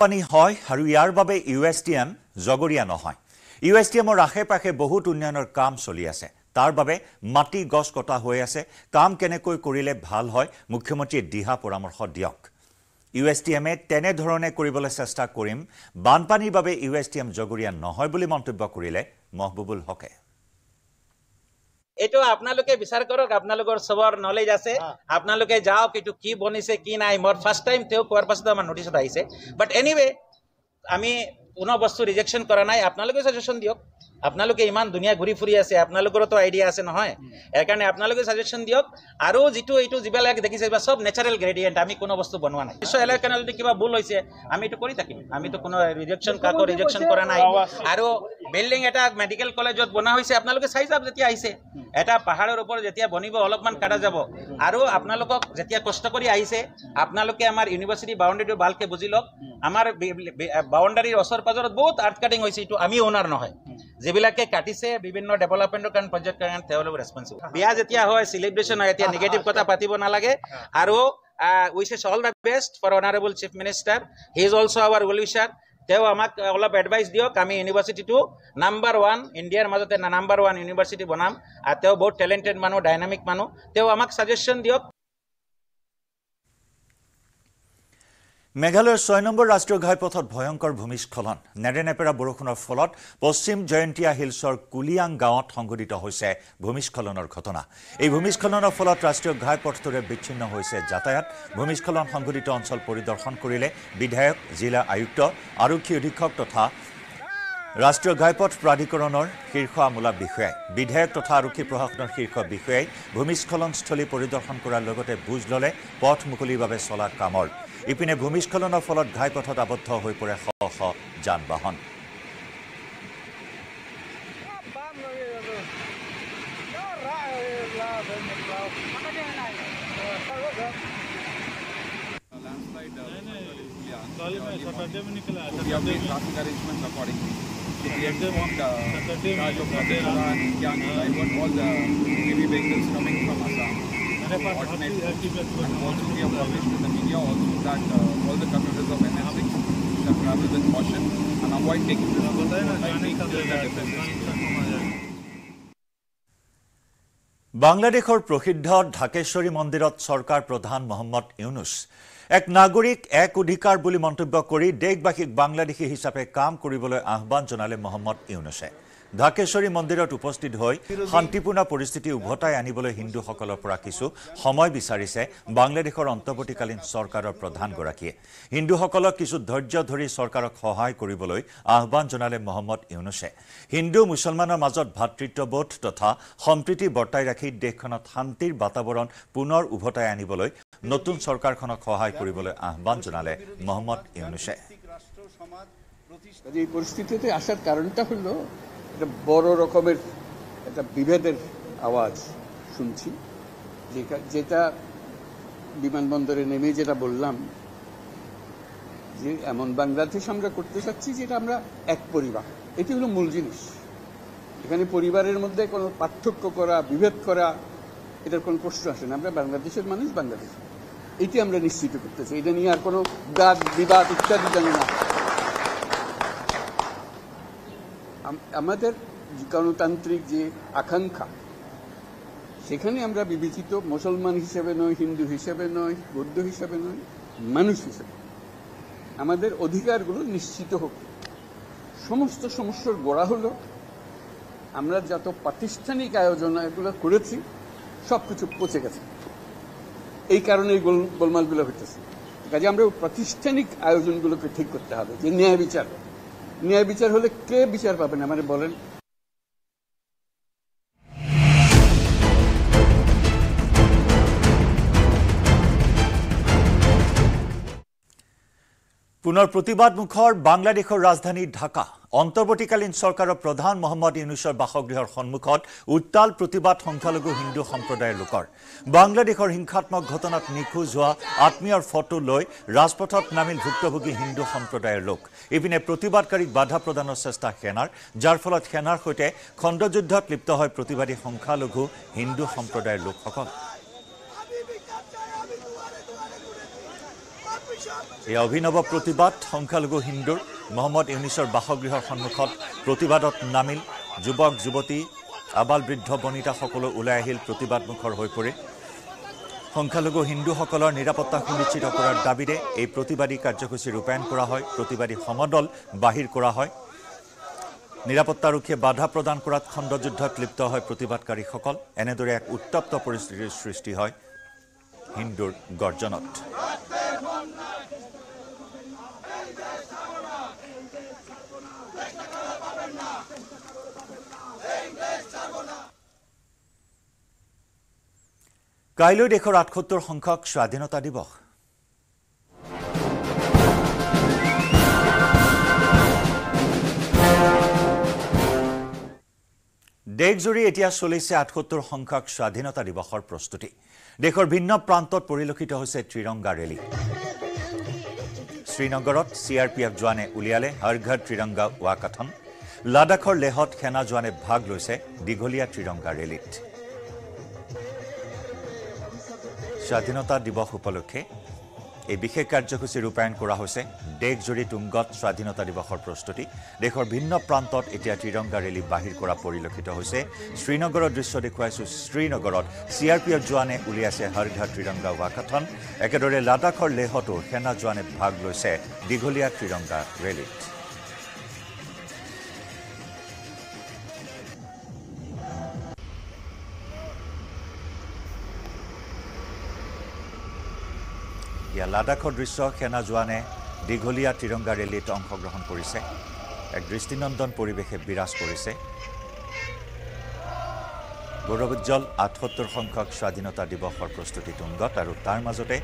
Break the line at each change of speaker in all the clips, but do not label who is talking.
company হয় আৰু ইয়াৰ বাবে ইউ এছ টি এম জগৰীয়া নহয় ইউ এছ টি এমৰ আশে পাশে বহুত উন্নয়নৰ কাম চলি আছে তাৰ বাবে মাটি গছ কটা হৈ আছে কাম কেনেকৈ কৰিলে ভাল হয় মুখ্যমন্ত্ৰীয়ে দিহা পৰামৰ্শ দিয়ক ইউ এছ টি এমে তেনেধৰণে কৰিবলৈ চেষ্টা কৰিম বানপানীৰ বাবে ইউ এছ টি এম জগৰীয়া নহয় বুলি মন্তব্য কৰিলে মহবুবুল হকে
এইটো আপোনালোকে বিচাৰ কৰক আপোনালোকৰ চবৰ নলেজ আছে আপোনালোকে যাওক এইটো কি বনিছে কি নাই মোৰ ফাৰ্ষ্ট টাইম তেওঁ কোৱাৰ পাছত আমাৰ নটিচ এটা আহিছে বাট এনিৱে আমি কোনো বস্তু ৰিজেকশ্যন কৰা নাই আপোনালোকে চাজেশ্যন দিয়ক আপোনালোকে ইমান ধুনীয়া ঘূৰি ফুৰি আছে আপোনালোকৰতো আইডিয়া আছে নহয় সেইকাৰণে আপোনালোকে চাজেশ্যন দিয়ক আৰু যিটো এইটো যিবিলাক দেখিছে বা চব নেচাৰেল গ্ৰেডিয়েণ্ট আমি কোনো বস্তু বনোৱা নাই বিশ্ব এলেকাৰ যদি কিবা ভুল হৈছে আমি এইটো কৰি থাকিম আমিতো কোনো ৰিজেকশ্যন কাকো ৰিজেকশ্যন কৰা নাই আৰু বিল্ডিং এটা মেডিকেল কলেজত বনা হৈছে আপোনালোকে চাই যাব যেতিয়া আহিছে এটা পাহাৰৰ ওপৰত যেতিয়া বনিব অলপমান কাটা যাব আৰু আপোনালোকক যেতিয়া কষ্ট কৰি আহিছে আপোনালোকে আমাৰ ইউনিভাৰ্চিটি বাউণ্ডেৰীটো ভালকৈ বুজি লওক আমাৰ বাউণ্ডাৰীৰ ওচৰ পাজৰত বহুত আৰ্থ কাটিং হৈছে এইটো আমি অ'নাৰ নহয় যিবিলাকে কাটিছে বিভিন্ন ডেভেলপমেণ্টৰ কাৰণে পঞ্চায়ত কাৰণে তেওঁলোক ৰেচপনচিবল বিয়া যেতিয়া হয় চেলিব্ৰেশ্যন হয় এতিয়া নিগেটিভ কথা পাতিব নালাগে আৰু which is all the best for honourable chief minister he is always' our well wisher তেওঁ আমাক অলপ এডভাইচ দিয়ক আমি ইউনিভাৰ্চিটিটো নাম্বাৰ ওৱান ইণ্ডিয়াৰ মাজতে নাম্বাৰ ওৱান ইউনিভাৰ্চিটি বনাম আৰু তেওঁ বহুত টেলেণ্টেড মানুহ ডাইনামিক মানুহ তেওঁ আমাক চাজেশ্যন দিয়ক
মেঘালয়ৰ ছয় নম্বৰ ৰাষ্ট্ৰীয় ঘাইপথত ভয়ংকৰ ভূমিস্খলন নেৰেনেপেৰা বৰষুণৰ ফলত পশ্চিম জয়ন্তীয়া হিলছৰ কুলিয়াং গাঁৱত সংঘটিত হৈছে ভূমিস্খলনৰ ঘটনা এই ভূমিস্খলনৰ ফলত ৰাষ্ট্ৰীয় ঘাইপথটোৰে বিচ্ছিন্ন হৈছে যাতায়াত ভূমিস্খলন সংঘটিত অঞ্চল পৰিদৰ্শন কৰিলে বিধায়ক জিলা আয়ুক্ত আৰক্ষী অধীক্ষক তথা ৰাষ্ট্ৰীয় ঘাইপথ প্ৰাধিকৰণৰ শীৰ্ষ আমোলা বিষয়াই বিধায়ক তথা আৰক্ষী প্ৰশাসনৰ শীৰ্ষ বিষয়াই ভূমিস্খলনস্থলী পৰিদৰ্শন কৰাৰ লগতে বুজ ল'লে পথ মুকলিৰ বাবে চলা কামৰ ইপিনে ভূমিস্খলনৰ ফলত ঘাইপথত আবদ্ধ হৈ পৰে শ শ যান বাহন বাংলাদেশৰ eh, প্ৰসিদ্ধ ঢাকেশ্বৰী মন্দিৰত চৰকাৰ প্ৰধান মহম্মদ ইউনুছ এক নাগৰিক এক অধিকাৰ বুলি মন্তব্য কৰি দেশবাসীক বাংলাদেশী হিচাপে কাম কৰিবলৈ আহ্বান জনালে মহম্মদ ইউনুছে ঢাকেশ্বৰী মন্দিৰত উপস্থিত হৈ শান্তিপূৰ্ণ পৰিস্থিতি উভতাই আনিবলৈ হিন্দুসকলৰ পৰা কিছু সময় বিচাৰিছে বাংলাদেশৰ অন্তৱৰ্তীকালীন চৰকাৰৰ প্ৰধানগৰাকীয়ে হিন্দুসকলক কিছু ধৈৰ্য ধৰি চৰকাৰক সহায় কৰিবলৈ আহ্বান জনালে মহম্মদ ইউনুছে হিন্দু মুছলমানৰ মাজত ভাতৃত্ববোধ তথা সম্প্ৰীতি বৰ্তাই ৰাখি দেশখনত শান্তিৰ বাতাবৰণ পুনৰ উভতাই আনিবলৈ নতুন চৰকাৰখনক সহায় কৰিবলৈ আহ্বান জনালে মহম্মদ ইউনুসে
এই পৰিস্থিতিতে আসাৰ কাৰণটা হলো একটা বড় রকমের একটা বিভেদের আওয়াজ শুনছি যেটা বিমানবন্দরে নেমে যেটা বললাম যে এমন বাংলাদেশ আমরা করতে চাচ্ছি যেটা আমরা এক পরিবার এটি হলো মূল জিনিস এখানে পরিবারের মধ্যে কোনো পার্থক্য করা বিভেদ করা এটার কোনো প্রশ্ন আসে না আমরা বাংলাদেশের মানুষ বাংলাদেশ এটি আমরা নিশ্চিত করতে চাই এটা নিয়ে আর কোনো বিবাদ ইত্যাদি জানি না আমাদের গণতান্ত্রিক যে আকাঙ্ক্ষা সেখানে আমরা বিবেচিত মুসলমান হিসেবে নয় হিন্দু হিসেবে নয় বৌদ্ধ হিসেবে নয় মানুষ হিসেবে আমাদের অধিকারগুলো নিশ্চিত হোক সমস্ত সমস্যার গোড়া হলো আমরা যত প্রাতিষ্ঠানিক আয়োজন এগুলো করেছি সব কিছু পচে গেছে এই কারণে এই গোলমালগুলো হইতেছে কাজে আমরা প্রাতিষ্ঠানিক আয়োজনগুলোকে ঠিক করতে হবে যে ন্যায় বিচার ন্যায় বিচার হলে কে বিচার পাবে না মানে বলেন
পুনৰ প্ৰতিবাদমুখৰ বাংলাদেশৰ ৰাজধানী ঢাকা অন্তৰ্বৰ্তীকালীন চৰকাৰৰ প্ৰধান মহম্মদ ইউনুছৰ বাসগৃহৰ সন্মুখত উত্তাল প্ৰতিবাদ সংখ্যালঘু হিন্দু সম্প্ৰদায়ৰ লোকৰ বাংলাদেশৰ হিংসাত্মক ঘটনাত নিখোজ হোৱা আত্মীয়ৰ ফটো লৈ ৰাজপথত নামিল ভুক্তভোগী হিন্দু সম্প্ৰদায়ৰ লোক ইপিনে প্ৰতিবাদকাৰীক বাধা প্ৰদানৰ চেষ্টা সেনাৰ যাৰ ফলত সেনাৰ সৈতে খণ্ডযুদ্ধত লিপ্ত হয় প্ৰতিবাদী সংখ্যালঘু হিন্দু সম্প্ৰদায়ৰ লোকসকল এই অভিনৱ প্ৰতিবাদ সংখ্যালঘু হিন্দুৰ মহম্মদ ইউনিছৰ বাসগৃহৰ সন্মুখত প্ৰতিবাদত নামিল যুৱক যুৱতী আবাল বৃদ্ধ বনিতাসকলো ওলাই আহিল প্ৰতিবাদমুখৰ হৈ পৰি সংখ্যালঘু হিন্দুসকলৰ নিৰাপত্তা সুনিশ্চিত কৰাৰ দাবীৰে এই প্ৰতিবাদী কাৰ্যসূচী ৰূপায়ণ কৰা হয় প্ৰতিবাদী সমদল বাহিৰ কৰা হয় নিৰাপত্তাৰক্ষীয়ে বাধা প্ৰদান কৰাত খণ্ডযুদ্ধত লিপ্ত হয় প্ৰতিবাদকাৰীসকল এনেদৰে এক উত্তপ্ত পৰিস্থিতিৰ সৃষ্টি হয় হিন্দুৰ গৰ্জনত কাইলৈ দেশৰ আঠসত্তৰ সংখ্যক স্বাধীনতা দিবস দেশজুৰি এতিয়া চলিছে আঠসত্তৰ সংখ্যক স্বাধীনতা দিৱসৰ প্ৰস্তুতি দেশৰ ভিন্ন প্ৰান্তত পৰিলক্ষিত হৈছে ত্ৰিৰংগা ৰেলী শ্ৰীনগৰত চি আৰ পি এফ জোৱানে উলিয়ালে হৰ ঘৰ ত্ৰিৰংগা ৱাকাথন লাডাখৰ লেহত সেনা জোৱানে ভাগ লৈছে দীঘলীয়া ত্ৰিৰংগা ৰেলীত স্বাধীনতা দিৱস উপলক্ষে এই বিশেষ কাৰ্যসূচী ৰূপায়ণ কৰা হৈছে দেশজুৰি তুংগত স্বাধীনতা দিৱসৰ প্ৰস্তুতি দেশৰ ভিন্ন প্ৰান্তত এতিয়া ত্ৰিৰংগা ৰেলী বাহিৰ কৰা পৰিলক্ষিত হৈছে শ্ৰীনগৰৰ দৃশ্য দেখুৱাইছোঁ শ্ৰীনগৰত চি আৰ পি এফ জোৱানে উলিয়াইছে হৰিধা ত্ৰিৰংগা ৱাকাথন একেদৰে লাডাখৰ লেহতো সেনা জোৱানে ভাগ লৈছে দীঘলীয়া ত্ৰিৰংগা ৰেলীত এতিয়া লাডাখৰ দৃশ্য সেনা জোৱানে দীঘলীয়া তিৰংগা ৰেলীত অংশগ্ৰহণ কৰিছে এক দৃষ্টিনন্দন পৰিৱেশে বিৰাজ কৰিছে গৌৰৱোজ্জ্বল আঠসত্তৰ সংখ্যক স্বাধীনতা দিৱসৰ প্ৰস্তুতি তুংগত আৰু তাৰ মাজতে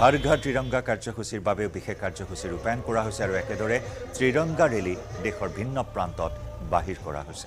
হাৰ ঘৰ ত্ৰিৰংগা কাৰ্যসূচীৰ বাবেও বিশেষ কাৰ্যসূচী ৰূপায়ণ কৰা হৈছে আৰু একেদৰে ত্ৰিৰংগা ৰেলী দেশৰ ভিন্ন প্ৰান্তত বাহিৰ কৰা হৈছে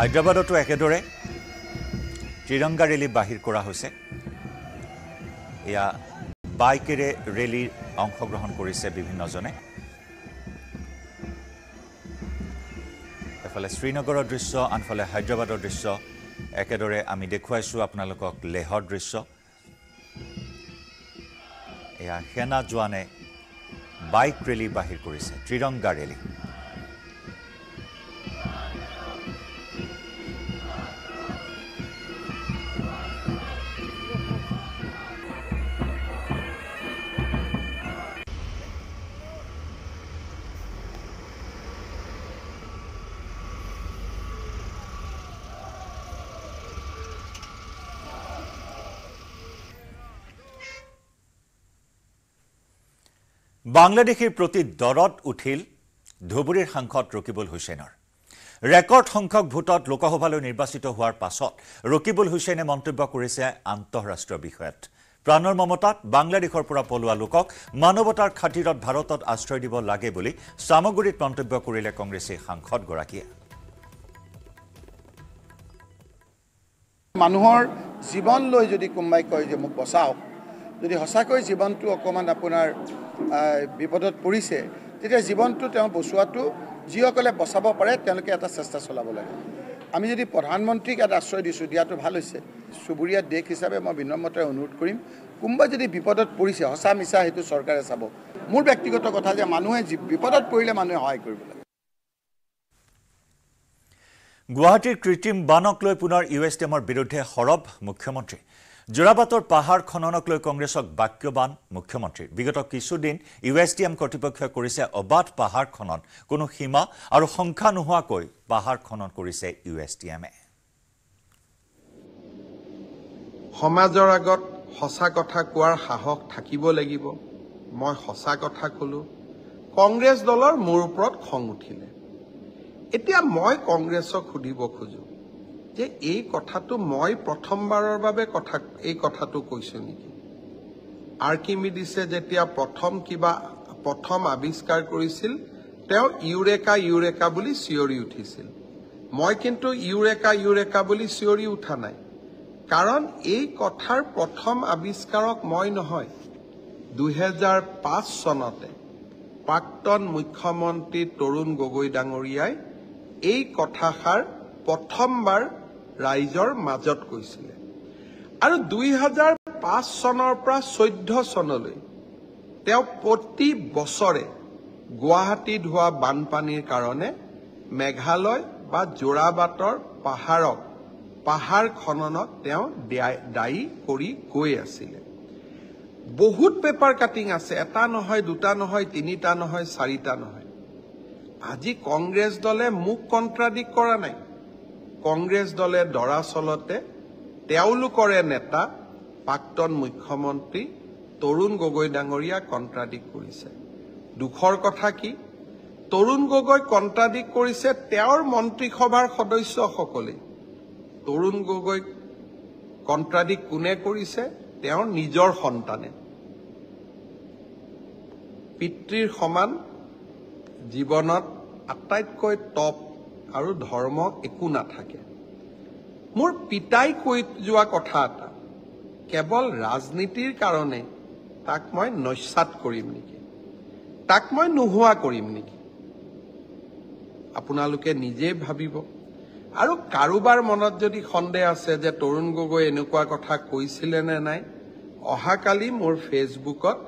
হায়দৰাবাদতো একেদৰে ত্ৰিৰংগা ৰেলী বাহিৰ কৰা হৈছে এয়া বাইকেৰে ৰেলীৰ অংশগ্ৰহণ কৰিছে বিভিন্নজনে এফালে শ্ৰীনগৰৰ দৃশ্য আনফালে হায়দৰাবাদৰ দৃশ্য একেদৰে আমি দেখুৱাইছোঁ আপোনালোকক লেহৰ দৃশ্য এয়া সেনা জোৱানে বাইক ৰেলী বাহিৰ কৰিছে ত্ৰিৰংগা ৰেলী বাংলাদেশীৰ প্ৰতি দৰত উঠিল ধুবুৰীৰ সাংসদ ৰকিবুল হুছেইনৰ ৰেকৰ্ড সংখ্যক ভোটত লোকসভালৈ নিৰ্বাচিত হোৱাৰ পাছত ৰকিবুল হুছেইনে মন্তব্য কৰিছে আন্তঃৰাষ্ট্ৰীয় বিষয়ত প্ৰাণৰ মমতাত বাংলাদেশৰ পৰা পলোৱা লোকক মানৱতাৰ খাতিৰত ভাৰতত আশ্ৰয় দিব লাগে বুলি চামগুৰিত মন্তব্য কৰিলে কংগ্ৰেছী সাংসদগৰাকীয়ে
মানুহৰ
জীৱন লৈ যদি কোনোবাই কয় যে মোক বচাওক যদি সঁচাকৈ জীৱনটো অকণমান আপোনাৰ বিপদত পৰিছে তেতিয়া জীৱনটো তেওঁ বচোৱাটো যিসকলে বচাব পাৰে তেওঁলোকে এটা চেষ্টা চলাব লাগে আমি যদি প্ৰধানমন্ত্ৰীক এটা আশ্ৰয় দিছোঁ দিয়াটো ভাল হৈছে চুবুৰীয়া দেশ হিচাপে মই বিনম্ৰতাৰে অনুৰোধ কৰিম কোনোবা যদি বিপদত পৰিছে সঁচা মিছা সেইটো চৰকাৰে চাব মোৰ ব্যক্তিগত কথা যে মানুহে বিপদত পৰিলে মানুহে সহায় কৰিব লাগে
গুৱাহাটীৰ কৃত্ৰিম বানক লৈ পুনৰ ইউ এছ ডি এমৰ বিৰুদ্ধে সৰব মুখ্যমন্ত্ৰী জোৰাবাটৰ পাহাৰ খননক লৈ কংগ্ৰেছক বাক্যবান মুখ্যমন্ত্ৰী বিগত কিছুদিন ইউ এছ ডি এম কৰ্তৃপক্ষই কৰিছে অবাধ পাহাৰ খনন কোনো সীমা আৰু সংখ্যা নোহোৱাকৈ পাহাৰ খনন কৰিছে ইউ এছ ডি এমে
সমাজৰ আগত সঁচা কথা কোৱাৰ সাহস থাকিব লাগিব মই সঁচা কথা ক'লো কংগ্ৰেছ দলৰ মোৰ ওপৰত খং উঠিলে এতিয়া মই কংগ্ৰেছক সুধিব খোজোঁ যে এই কথাটো মই প্ৰথমবাৰৰ বাবে কথা এই কথাটো কৈছোঁ নেকি আৰ্কিমিডিছে যেতিয়া প্ৰথম কিবা প্ৰথম আৱিষ্কাৰ কৰিছিল তেওঁ ইউৰেকা ইউৰেকা বুলি চিঞৰি উঠিছিল মই কিন্তু ইউৰেকা ইউৰেকা বুলি চিঞৰি উঠা নাই কাৰণ এই কথাৰ প্ৰথম আৱিষ্কাৰক মই নহয় দুহেজাৰ পাঁচ চনতে প্ৰাক্তন মুখ্যমন্ত্ৰী তৰুণ গগৈ ডাঙৰীয়াই এই কথাষাৰ প্ৰথমবাৰ ৰাইজৰ মাজত কৈছিলে আৰু দুই হাজাৰ পাঁচ চনৰ পৰা চৈধ্য চনলৈ তেওঁ প্ৰতি বছৰে গুৱাহাটীত হোৱা বানপানীৰ কাৰণে মেঘালয় বা জোৰাবাটৰ পাহাৰক পাহাৰ খননত তেওঁ দায়ী কৰি গৈ আছিলে বহুত পেপাৰ কাটিং আছে এটা নহয় দুটা নহয় তিনিটা নহয় চাৰিটা নহয় আজি কংগ্ৰেছ দলে মোক কণ্ট্ৰাডিক্ট কৰা নাই কংগ্ৰেছ দলে দৰাচলতে তেওঁলোকৰে নেতা প্ৰাক্তন মুখ্যমন্ত্ৰী তৰুণ গগৈ ডাঙৰীয়া কণ্ট্ৰাডিক কৰিছে দুখৰ কথা কি তৰুণ গগৈ কণ্ট্ৰাডিক কৰিছে তেওঁৰ মন্ত্ৰীসভাৰ সদস্যসকলেই তৰুণ গগৈক কণ্ট্ৰাডিক কোনে কৰিছে তেওঁৰ নিজৰ সন্তানে পিতৃৰ সমান জীৱনত আটাইতকৈ টপ আৰু ধৰ্ম একো নাথাকে মোৰ পিতাই কৈ যোৱা কথা এটা কেৱল ৰাজনীতিৰ কাৰণে তাক মই নস্যাত কৰিম নেকি তাক মই নোহোৱা কৰিম নেকি আপোনালোকে নিজে ভাবিব আৰু কাৰোবাৰ মনত যদি সন্দেহ আছে যে তৰুণ গগৈ এনেকুৱা কথা কৈছিলে নে নাই অহাকালি মোৰ ফেচবুকত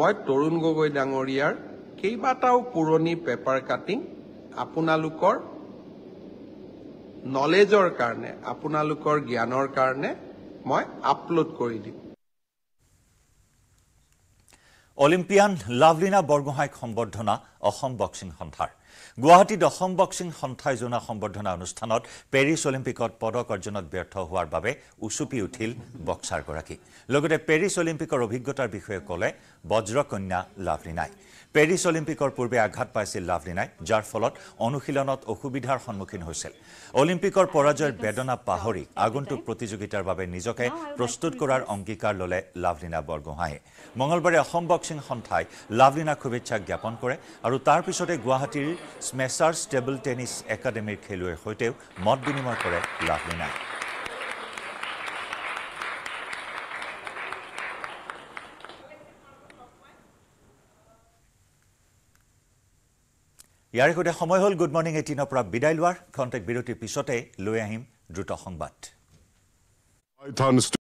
মই তৰুণ গগৈ ডাঙৰীয়াৰ কেইবাটাও পুৰণি পেপাৰ কাটিং আপোনালোকৰ নলেজৰ কাৰণে আপোনালোকৰ জ্ঞানৰ কাৰণে
মই আপলোড কৰি দিম অলিম্পিয়ান লাভলীনা বৰগোহাঁইক সম্বৰ্ধনা অসম বক্সিং সন্থাৰ গুৱাহাটীত অসম বক্সিং সন্থাই জনা সম্বৰ্ধনা অনুষ্ঠানত পেৰিছ অলিম্পিকত পদক অৰ্জনত ব্যৰ্থ হোৱাৰ বাবে উচুপি উঠিল বক্সাৰগৰাকী লগতে পেৰিছ অলিম্পিকৰ অভিজ্ঞতাৰ বিষয়ে ক'লে বজ্ৰকন্যা লাভলীনাই পেৰিছ অলিম্পিকৰ পূৰ্বে আঘাত পাইছিল লাভলিনাই যাৰ ফলত অনুশীলনত অসুবিধাৰ সন্মুখীন হৈছিল অলিম্পিকৰ পৰাজয়ৰ বেদনা পাহৰি আগন্তুক প্ৰতিযোগিতাৰ বাবে নিজকে প্ৰস্তুত কৰাৰ অংগীকাৰ ল'লে লাভলীনা বৰগোহাঁয়ে মঙলবাৰে অসম বক্সিং সন্থাই লাভলীনাক শুভেচ্ছা জ্ঞাপন কৰে আৰু তাৰ পিছতে গুৱাহাটীৰ স্মেচাৰ্ছ টেবুল টেনিছ একাডেমীৰ খেলুৱৈৰ সৈতেও মত বিনিময় কৰে লাভলীনাই ইয়াৰে সৈতে সময় হ'ল গুড মৰ্ণিং এইটিনৰ পৰা বিদায় লোৱাৰ খন্তেক বিৰতিৰ পিছতে লৈ আহিম দ্ৰুত
সংবাদ